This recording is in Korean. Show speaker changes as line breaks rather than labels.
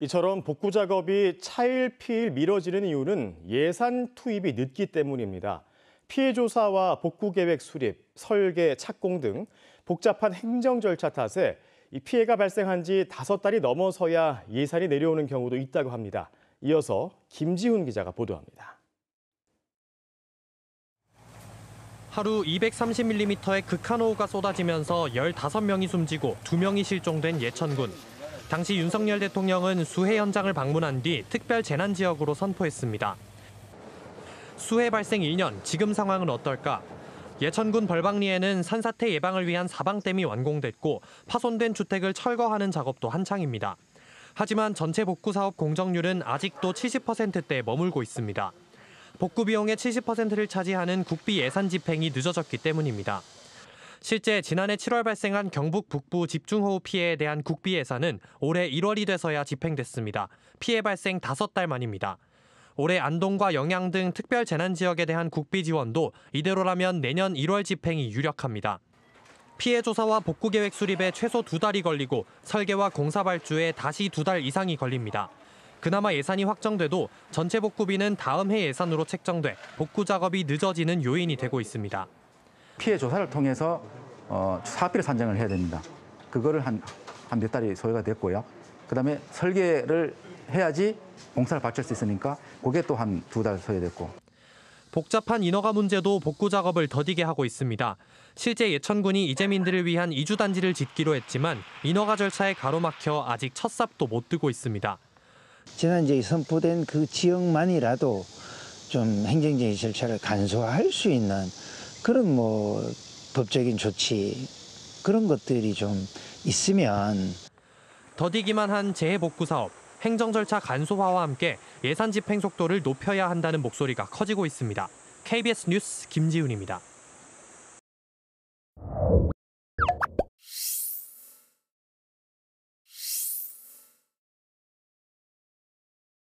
이처럼 복구 작업이 차일피일 미뤄지는 이유는 예산 투입이 늦기 때문입니다. 피해 조사와 복구 계획 수립, 설계, 착공 등 복잡한 행정 절차 탓에 이 피해가 발생한 지 다섯 달이 넘어서야 예산이 내려오는 경우도 있다고 합니다. 이어서 김지훈 기자가 보도합니다.
하루 230mm의 극한호우가 쏟아지면서 15명이 숨지고 2명이 실종된 예천군. 당시 윤석열 대통령은 수해 현장을 방문한 뒤 특별 재난 지역으로 선포했습니다. 수해 발생 1년 지금 상황은 어떨까? 예천군 벌방리에는 산사태 예방을 위한 사방댐이 완공됐고 파손된 주택을 철거하는 작업도 한창입니다. 하지만 전체 복구 사업 공정률은 아직도 70%대에 머물고 있습니다. 복구 비용의 70%를 차지하는 국비 예산 집행이 늦어졌기 때문입니다. 실제 지난해 7월 발생한 경북 북부 집중호우 피해에 대한 국비 예산은 올해 1월이 돼서야 집행됐습니다. 피해 발생 5달 만입니다. 올해 안동과 영양 등 특별 재난 지역에 대한 국비 지원도 이대로라면 내년 1월 집행이 유력합니다. 피해 조사와 복구 계획 수립에 최소 두 달이 걸리고 설계와 공사 발주에 다시 두 달 이상이 걸립니다. 그나마 예산이 확정돼도 전체 복구비는 다음 해 예산으로 책정돼 복구 작업이 늦어지는 요인이 되고 있습니다.
피해 조사를 통해서 어, 사업비를 산정을 해야 됩니다. 그거를 한 한 몇 달이 소요가 됐고요. 그다음에 설계를 해야지 공사를 바칠 수 있으니까 그게 또 한 두 달 소요됐고.
복잡한 인허가 문제도 복구 작업을 더디게 하고 있습니다. 실제 예천군이 이재민들을 위한 이주단지를 짓기로 했지만 인허가 절차에 가로막혀 아직 첫 삽도 못 뜨고 있습니다.
지난 이제 선포된 그 지역만이라도 좀 행정적인 절차를 간소화할 수 있는 그런 뭐 법적인 조치 그런 것들이 좀 있으면
더디기만 한 재해 복구 사업 행정 절차 간소화와 함께 예산 집행 속도를 높여야 한다는 목소리가 커지고 있습니다. KBS 뉴스 김지훈입니다.